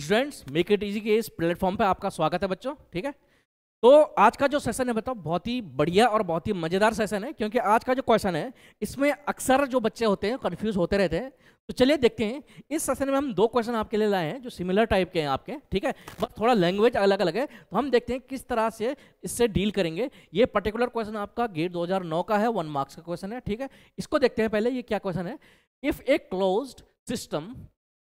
students make it easy के इस platform पे आपका स्वागत है बच्चों ठीक है तो आज का जो सेशन है बताओ बहुत ही बढ़िया और बहुत ही मज़ेदार सेशन है क्योंकि आज का जो क्वेश्चन है इसमें अक्सर जो बच्चे होते हैं कन्फ्यूज होते रहते हैं तो चलिए देखते हैं इस सेशन में हम दो क्वेश्चन आपके लिए लाए हैं जो सिमिलर टाइप के हैं आपके ठीक है बस थोड़ा लैंग्वेज अलग अलग है तो हम देखते हैं किस तरह से इससे डील करेंगे ये पर्टिकुलर क्वेश्चन आपका गेट 2009 का है वन मार्क्स का क्वेश्चन है ठीक है इसको देखते हैं पहले ये क्या क्वेश्चन है if a closed system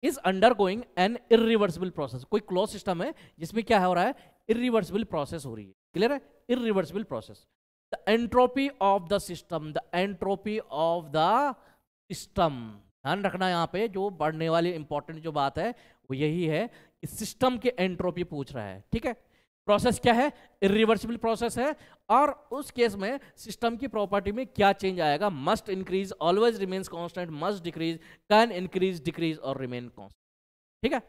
is undergoing an irreversible process कोई क्लोज सिस्टम है जिसमें क्या हो रहा है इरिवर्सिबल प्रोसेस हो रही है क्लियर है irreversible process the entropy of the system the entropy of the system ध्यान रखना यहाँ पे जो बढ़ने वाली इंपॉर्टेंट जो बात है वो यही है कि सिस्टम के एंट्रोपी पूछ रहा है ठीक है प्रोसेस क्या है इिवर्सिबल प्रोसेस है और उस केस में सिस्टम की प्रॉपर्टी में क्या चेंज आएगा must increase always remains constant must decrease can increase decrease और रिमेन कॉन्स्टेंट ठीक है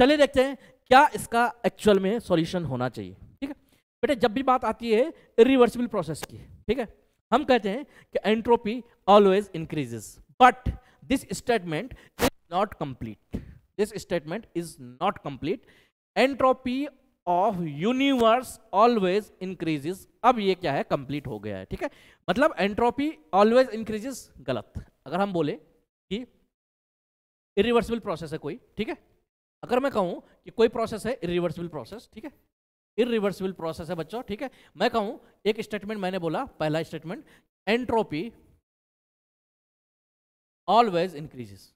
चलिए देखते हैं क्या इसका एक्चुअल में सॉल्यूशन होना चाहिए ठीक है बेटे जब भी बात आती है इरिवर्सिबल प्रोसेस की ठीक है हम कहते हैं कि entropy always increases but this statement is not complete this statement is not complete entropy of universe always increases अब ये क्या है कंप्लीट हो गया है ठीक है मतलब एंट्रोपी ऑलवेज इंक्रीजेस गलत अगर हम बोले कि इरिवर्सिबल प्रोसेस है कोई ठीक है अगर मैं कहूं कि कोई प्रोसेस है इरिवर्सिबल प्रोसेस ठीक है इरिवर्सिबल प्रोसेस है बच्चों ठीक है मैं कहूं एक स्टेटमेंट मैंने बोला पहला स्टेटमेंट एंट्रोपी ऑलवेज इंक्रीजेस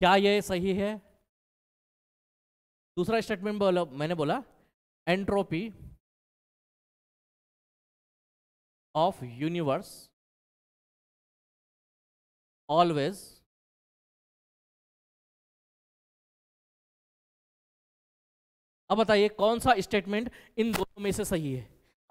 क्या यह सही है दूसरा स्टेटमेंट बोला मैंने बोला एंट्रोपी ऑफ यूनिवर्स ऑलवेज अब बताइए कौन सा स्टेटमेंट इन दोनों में से सही है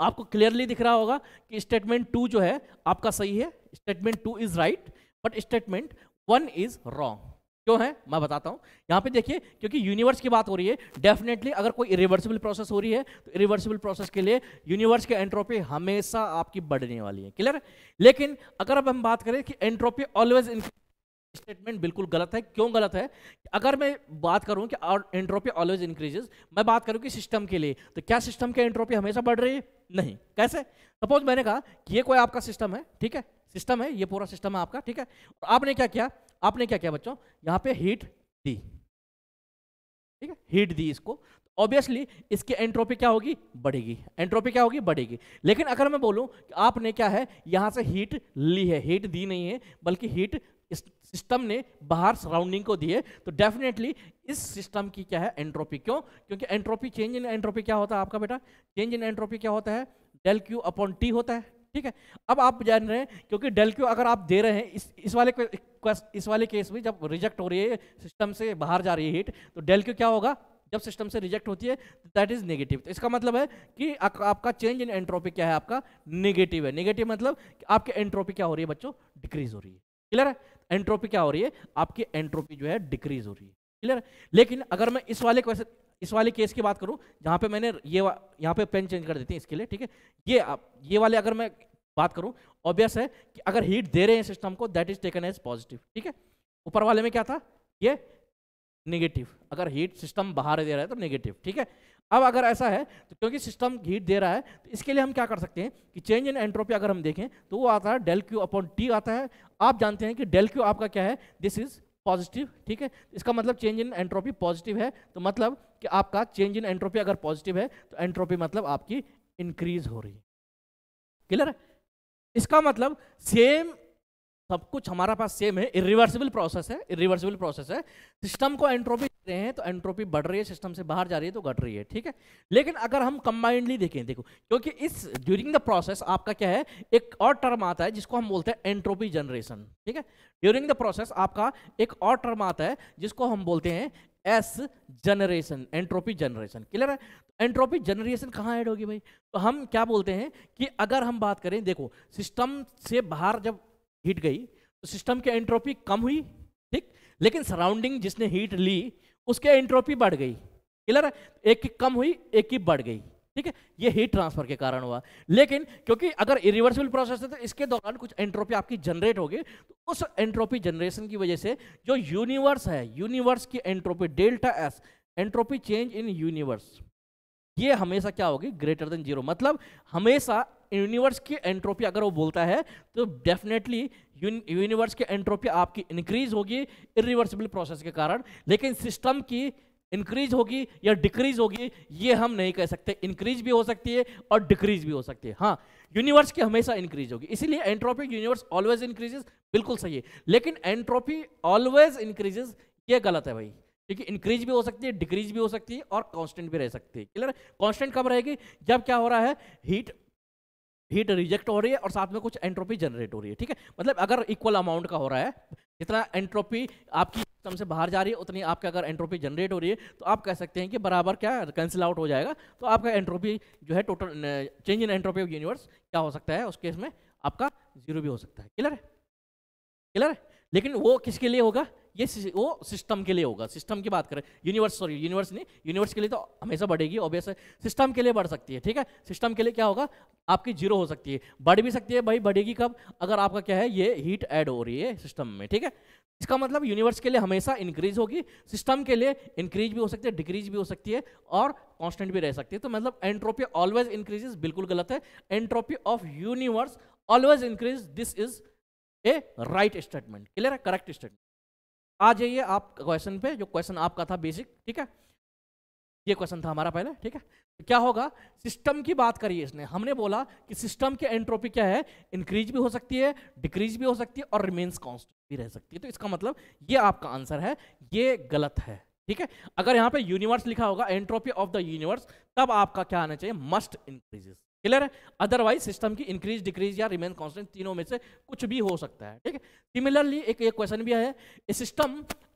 आपको क्लियरली दिख रहा होगा कि स्टेटमेंट टू जो है आपका सही है statement two is right but statement one is wrong क्यों है मैं बताता हूं यहां पे देखिए क्योंकि यूनिवर्स की बात हो रही है डेफिनेटली अगर कोई इरिवर्सिबल प्रोसेस हो रही है तो इरिवर्सिबल प्रोसेस के लिए यूनिवर्स की एंट्रोपी हमेशा आपकी बढ़ने वाली है क्लियर लेकिन अगर अब हम बात करें कि एंट्रोपी ऑलवेज स्टेटमेंट बिल्कुल गलत है क्यों गलत है अगर मैं बात करूं कि एंट्रोपी ऑलवेज इंक्रीजेस मैं बात करूं कि सिस्टम के लिए तो क्या सिस्टम की एंट्रोपी हमेशा बढ़ रही है नहीं कैसे सपोज मैंने कहा कि ये कोई आपका सिस्टम है ठीक है सिस्टम है ये पूरा सिस्टम है आपका ठीक है और आपने क्या किया आपने क्या किया बच्चों यहाँ पे हीट दी ठीक है हीट दी इसको ऑब्वियसली इसकी एंट्रोपी क्या होगी बढ़ेगी एंट्रोपी क्या होगी बढ़ेगी लेकिन अगर मैं बोलूं कि आपने क्या है यहाँ से हीट ली है हीट दी नहीं है बल्कि हीट इस सिस्टम ने बाहर सराउंडिंग को दी है तो डेफिनेटली इस सिस्टम की क्या है एंट्रोपी क्यों क्योंकि एंट्रोपी चेंज इन एंट्रोपी क्या होता है आपका बेटा चेंज इन एंट्रोपी क्या होता है डेल क्यू अपॉन टी होता है ठीक है अब आप जान रहे हैं क्योंकि डेल क्यू अगर आप दे रहे हैं इस इस वाले इस वाले केस में जब रिजेक्ट हो रही है सिस्टम से बाहर जा रही है हीट तो डेल क्यू क्या होगा जब सिस्टम से रिजेक्ट होती है दैट इज नेगेटिव तो इसका मतलब है कि आ, आपका चेंज इन एंट्रोपी क्या है आपका नेगेटिव है नेगेटिव मतलब आपकी एंट्रोपी क्या हो रही है बच्चों डिक्रीज हो रही है क्लियर है एंट्रोपी क्या हो रही है आपकी एंट्रोपी जो है डिक्रीज हो रही है क्लियर है लेकिन अगर मैं इस वाले क्वेश्चन इस वाले केस की बात करूँ जहाँ पे मैंने ये यहां यहाँ पे पेन चेंज कर देते हैं इसके लिए ठीक है ये आप ये वाले अगर मैं बात करूँ ऑब्वियस है कि अगर हीट दे रहे हैं सिस्टम को that is taken as positive ठीक है ऊपर वाले में क्या था ये नेगेटिव अगर हीट सिस्टम बाहर दे रहा है तो निगेटिव ठीक है अब अगर ऐसा है तो क्योंकि सिस्टम हीट दे रहा है तो इसके लिए हम क्या कर सकते हैं कि चेंज इन एंट्रोपी अगर हम देखें तो वो आता है डेल क्यू अपॉन टी आता है आप जानते हैं कि डेल क्यू आपका क्या है दिस इज पॉजिटिव ठीक है इसका मतलब चेंज इन एंट्रोपी पॉजिटिव है तो मतलब कि आपका चेंज इन एंट्रोपी अगर पॉजिटिव है तो एंट्रोपी मतलब आपकी इंक्रीज हो रही है क्लियर है इसका मतलब सेम सब कुछ हमारा पास सेम है इरिवर्सिबल प्रोसेस है इरिवर्सिबल प्रोसेस है सिस्टम को एंट्रोपी रखते हैं तो एंट्रोपी बढ़ रही है सिस्टम से बाहर जा रही है तो घट रही है ठीक है लेकिन अगर हम कंबाइंडली देखें देखो क्योंकि इस ड्यूरिंग द प्रोसेस आपका क्या है एक और टर्म आता है जिसको हम बोलते हैं एंट्रोपी जनरेशन ठीक है ड्यूरिंग द प्रोसेस आपका एक और टर्म आता है जिसको हम बोलते हैं S generation entropy generation clear है एंट्रोपी तो जनरेशन कहाँ ऐड होगी भाई तो हम क्या बोलते हैं कि अगर हम बात करें देखो सिस्टम से बाहर जब हीट गई तो सिस्टम की एंट्रोपी कम हुई ठीक लेकिन सराउंडिंग जिसने हीट ली उसके एंट्रोपी बढ़ गई क्लियर एक की कम हुई एक की बढ़ गई ठीक है ये हीट ट्रांसफर के कारण हुआ लेकिन क्योंकि अगर इरिवर्सिबल प्रोसेस है तो इसके दौरान कुछ एंट्रोपी आपकी जनरेट होगी तो उस एंट्रोपी जनरेशन की वजह से जो यूनिवर्स है यूनिवर्स की entropy delta S entropy change in universe ये हमेशा क्या होगी ग्रेटर देन जीरो मतलब हमेशा यूनिवर्स की एंट्रोपी अगर वो बोलता है तो डेफिनेटली यूनिवर्स की एंट्रोपी आपकी इंक्रीज होगी इरिवर्सिबल प्रोसेस के कारण लेकिन सिस्टम की इंक्रीज होगी या डिक्रीज होगी ये हम नहीं कह सकते इंक्रीज भी हो सकती है और डिक्रीज भी हो सकती है हाँ यूनिवर्स की हमेशा इंक्रीज होगी इसीलिए एंट्रोपी यूनिवर्स ऑलवेज इंक्रीजेस बिल्कुल सही है लेकिन एंट्रोपी ऑलवेज इंक्रीजेस ये गलत है भाई क्योंकि इंक्रीज भी हो सकती है डिक्रीज भी हो सकती है और कांस्टेंट भी रह सकती है क्लियर कांस्टेंट कब रहेगी जब क्या हो रहा है हीट हीट रिजेक्ट हो रही है और साथ में कुछ एंट्रोपी जनरेट हो रही है ठीक है मतलब अगर इक्वल अमाउंट का हो रहा है जितना एंट्रोपी आपकी सिस्टम से बाहर जा रही है उतनी आपके अगर एंट्रोपी जनरेट हो रही है तो आप कह सकते हैं कि बराबर क्या कैंसिल आउट हो जाएगा तो आपका एंट्रोपी जो है total change in entropy of universe क्या हो सकता है उस केस में आपका जीरो भी हो सकता है क्लियर है क्लियर है लेकिन वो किसके लिए होगा ये वो सिस्टम के लिए होगा सिस्टम की बात करें यूनिवर्स सॉरी यूनिवर्स नहीं यूनिवर्स के लिए तो हमेशा बढ़ेगी ऑब्वियस है सिस्टम के लिए बढ़ सकती है ठीक है सिस्टम के लिए क्या होगा आपकी जीरो हो सकती है बढ़ भी सकती है भाई बढ़ेगी कब अगर आपका क्या है ये हीट ऐड हो रही है सिस्टम में ठीक है इसका मतलब यूनिवर्स के लिए हमेशा इंक्रीज होगी सिस्टम के लिए इंक्रीज भी हो सकती है डिक्रीज भी हो सकती है और कांस्टेंट भी रह सकती है तो मतलब एंट्रोपी ऑलवेज इंक्रीजेस बिल्कुल गलत है entropy of universe always increase this is a right statement clear है करेक्ट स्टेटमेंट आ जाइए आप क्वेश्चन पे जो क्वेश्चन आपका था बेसिक ठीक है ये क्वेश्चन था हमारा पहले ठीक है तो क्या होगा सिस्टम की बात करिए इसने हमने बोला कि सिस्टम की एंट्रोपी क्या है इंक्रीज भी हो सकती है डिक्रीज भी हो सकती है और रिमेन्स कॉन्स्टेंट भी रह सकती है तो इसका मतलब ये आपका आंसर है ये गलत है ठीक है अगर यहाँ पे यूनिवर्स लिखा होगा एंट्रोपी ऑफ द यूनिवर्स तब आपका क्या आना चाहिए मस्ट इंक्रीजेस क्लियर है अदरवाइज सिस्टम की इंक्रीज डिक्रीज या रिमेन कॉन्स्टेंट तीनों में से कुछ भी हो सकता है ठीक है सिमिलरली एक एक क्वेश्चन भी है a system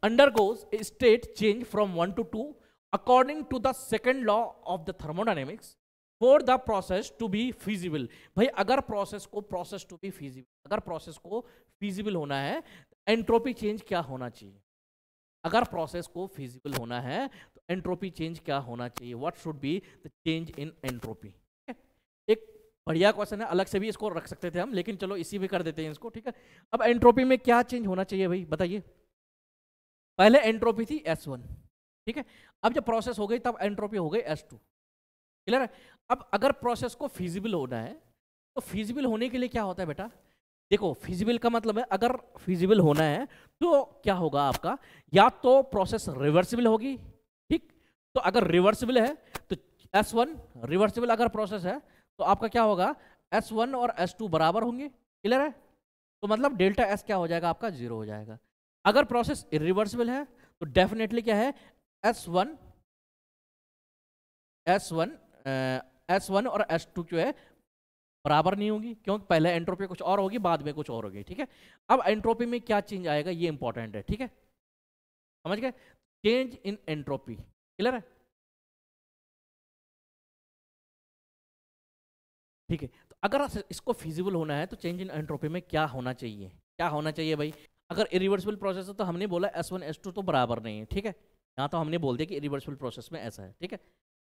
undergoes a state change from one to two according to the second law of the thermodynamics for the process to be feasible भाई अगर प्रोसेस को प्रोसेस टू बी फिजिबल अगर process को feasible होना है entropy change क्या होना चाहिए अगर प्रोसेस को फिजिबल होना है तो एंट्रोपी चेंज क्या होना चाहिए what should be the change in entropy एक बढ़िया क्वेश्चन है अलग से भी इसको रख सकते थे हम लेकिन चलो इसी भी कर देते हैं इसको ठीक है अब एंट्रोपी में क्या चेंज होना चाहिए भाई बताइए पहले एंट्रोपी थी एस वन ठीक है अब जब प्रोसेस हो गई तब एंट्रोपी हो गई एस टू क्लियर है अब अगर प्रोसेस को फिजिबल होना है तो फिजिबल होने के लिए क्या होता है बेटा देखो फिजिबल का मतलब है अगर फिजिबल होना है तो क्या होगा आपका या तो प्रोसेस रिवर्सिबल होगी ठीक तो अगर रिवर्सिबल है तो एस वन रिवर्सिबल अगर प्रोसेस है तो आपका क्या होगा एस वन और एस टू बराबर होंगे क्लियर है तो मतलब डेल्टा एस क्या हो जाएगा आपका जीरो हो जाएगा अगर प्रोसेस इरिवर्सिबल है तो डेफिनेटली क्या है S one S one S one और एस टू जो है बराबर नहीं होगी क्योंकि पहले एंट्रोपी कुछ और होगी बाद में कुछ और होगी ठीक है अब एंट्रोपी में क्या चेंज आएगा ये इंपॉर्टेंट है ठीक है समझ गए चेंज इन एंट्रोपी क्लियर है ठीक है तो अगर इसको फिजिबल होना है तो चेंज इन एंट्रोपी में क्या होना चाहिए क्या होना चाहिए भाई अगर इरिवर्सिबल प्रोसेस है तो हमने बोला एस वन एस टू तो बराबर नहीं है ठीक है यहाँ तो हमने बोल दिया कि इरिवर्सिबल प्रोसेस में ऐसा है ठीक है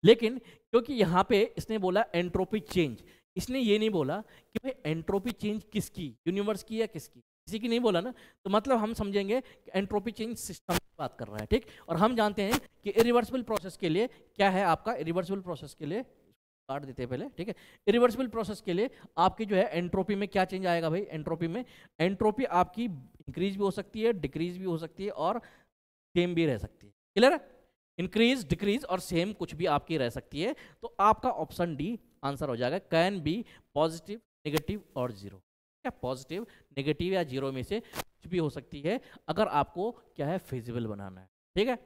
लेकिन क्योंकि यहाँ पे इसने बोला एंट्रोपी चेंज इसने ये नहीं बोला कि भाई एंट्रोपी चेंज किसकी यूनिवर्स की या किसकी किसी की नहीं बोला ना तो मतलब हम समझेंगे कि एंट्रोपी चेंज सिस्टम की बात कर रहा है ठीक और हम जानते हैं कि इरिवर्सिबल प्रोसेस के लिए क्या है आपका इरिवर्सिबल प्रोसेस के लिए काट देते हैं पहले ठीक है इरिवर्सिबल प्रोसेस के लिए आपकी जो है एंट्रोपी में क्या चेंज आएगा भाई एंट्रोपी में एंट्रोपी आपकी इंक्रीज भी हो सकती है डिक्रीज भी हो सकती है और सेम भी रह सकती है क्लियर है इंक्रीज डिक्रीज और सेम कुछ भी आपकी रह सकती है तो आपका ऑप्शन डी आंसर हो जाएगा कैन बी पॉजिटिव नेगेटिव और जीरो क्या पॉजिटिव नेगेटिव या जीरो में से कुछ भी हो सकती है अगर आपको क्या है फिजिबल बनाना है ठीक है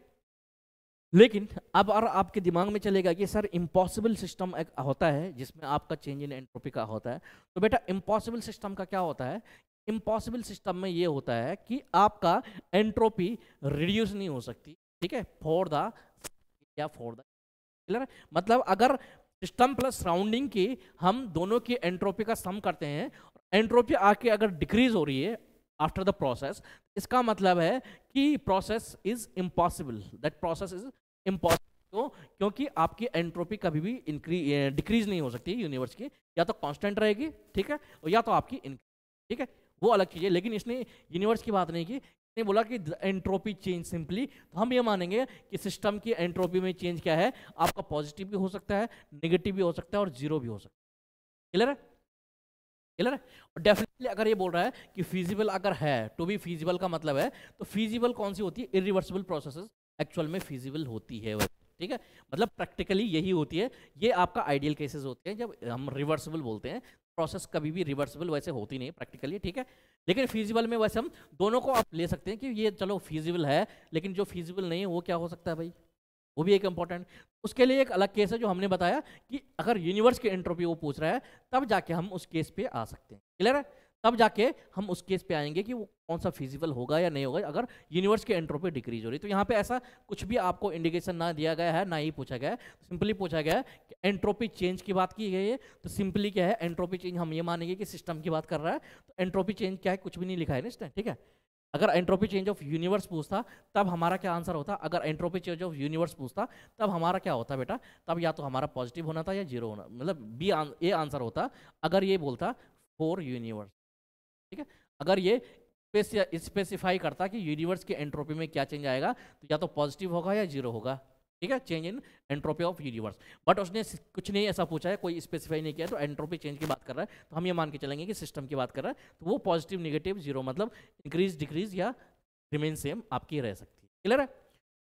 लेकिन अब और आपके दिमाग में चलेगा कि सर इम्पॉसिबल सिस्टम एक होता है जिसमें आपका चेंज इन एंट्रोपी का होता है तो बेटा इम्पॉसिबल सिस्टम का क्या होता है इम्पॉसिबल सिस्टम में ये होता है कि आपका एंट्रोपी रिड्यूस नहीं हो सकती ठीक है फॉर द या फॉर द क्लियर मतलब अगर सिस्टम प्लस सराउंडिंग की हम दोनों की एंट्रोपी का सम करते हैं एंट्रोपी आके अगर डिक्रीज हो रही है आफ्टर द प्रोसेस इसका मतलब है कि process is impossible that process is impossible तो क्योंकि आपकी एंट्रोपी कभी भी इंक्री डिक्रीज नहीं हो सकती यूनिवर्स की या तो कांस्टेंट रहेगी ठीक है और या तो आपकी ठीक है वो अलग चीज़ है लेकिन इसने यूनिवर्स की बात नहीं की इसने बोला कि एंट्रोपी चेंज सिंपली तो हम ये मानेंगे कि सिस्टम की एंट्रोपी में चेंज क्या है आपका पॉजिटिव भी हो सकता है निगेटिव भी हो सकता है और जीरो भी हो सकता है क्लियर है क्लियर है और डेफिनेटली अगर ये बोल रहा है कि फिजिबल अगर है टू बी फिजिबल का मतलब है तो फिजिबल कौन सी होती है इरिवर्सिबल प्रोसेसेस एक्चुअल में फिजिबल होती है ठीक है मतलब प्रैक्टिकली यही होती है ये आपका आइडियल केसेस होते हैं जब हम रिवर्सिबल बोलते हैं प्रोसेस कभी भी रिवर्सिबल वैसे होती नहीं प्रैक्टिकली ठीक है लेकिन फिजिबल में वैसे हम दोनों को आप ले सकते हैं कि ये चलो फिजिबल है लेकिन जो फिजिबल नहीं है वो क्या हो सकता है भाई वो भी एक इंपॉर्टेंट उसके लिए एक अलग केस है जो हमने बताया कि अगर यूनिवर्स के एंट्रोपी वो पूछ रहा है तब जाके हम उस केस पे आ सकते हैं क्लियर है तब जाके हम उस केस पे आएंगे कि वो कौन सा फिजिबल होगा या नहीं होगा अगर यूनिवर्स की एंट्रोपी डिक्रीज हो रही तो यहाँ पे ऐसा कुछ भी आपको इंडिकेशन ना दिया गया है ना ही पूछा गया है सिंपली तो पूछा गया है कि एंट्रोपी चेंज की बात की गई है तो सिंपली क्या है एंट्रोपी चेंज हम ये मानेंगे कि सिस्टम की बात कर रहा है तो एंट्रोपी चेंज क्या है कुछ भी नहीं लिखा है ना इसने ठीक है अगर एंट्रोपी चेंज ऑफ यूनिवर्स पूछता तब हमारा क्या आंसर होता अगर एंट्रोपी चेंज ऑफ यूनिवर्स पूछता तब हमारा क्या होता बेटा तब या तो हमारा पॉजिटिव होना था या जीरो होना मतलब बी ए आंसर होता अगर ये बोलता फोर यूनिवर्स ठीक है अगर ये स्पेसिफाई करता कि यूनिवर्स की एंट्रोपी में क्या चेंज आएगा तो या तो पॉजिटिव होगा या जीरो होगा ठीक है change in entropy of universe but उसने कुछ नहीं ऐसा पूछा है कोई स्पेसिफाई नहीं किया तो एंट्रोपी चेंज की बात कर रहा है तो हम ये मान के चलेंगे कि सिस्टम की बात कर रहा है तो वो पॉजिटिव निगेटिव जीरो मतलब इंक्रीज डिक्रीज या रिमेन सेम आपकी रह सकती है क्लियर है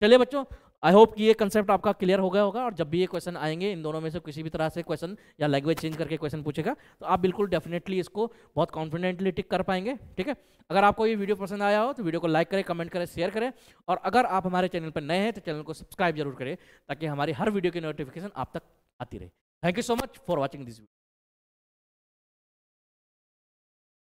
चलिए बच्चों आई होप कि ये कंसेप्ट आपका क्लियर हो गया होगा और जब भी ये क्वेश्चन आएंगे इन दोनों में से किसी भी तरह से क्वेश्चन या लैंग्वेज चेंज करके क्वेश्चन पूछेगा तो आप बिल्कुल डेफिनेटली इसको बहुत कॉन्फिडेंटली टिक कर पाएंगे ठीक है अगर आपको ये वीडियो पसंद आया हो तो वीडियो को लाइक करें कमेंट करें शेयर करें और अगर आप हमारे चैनल पर नए हैं तो चैनल को सब्सक्राइब जरूर करें ताकि हमारी हर वीडियो की नोटिफिकेशन आप तक आती रहे thank you so much for watching this video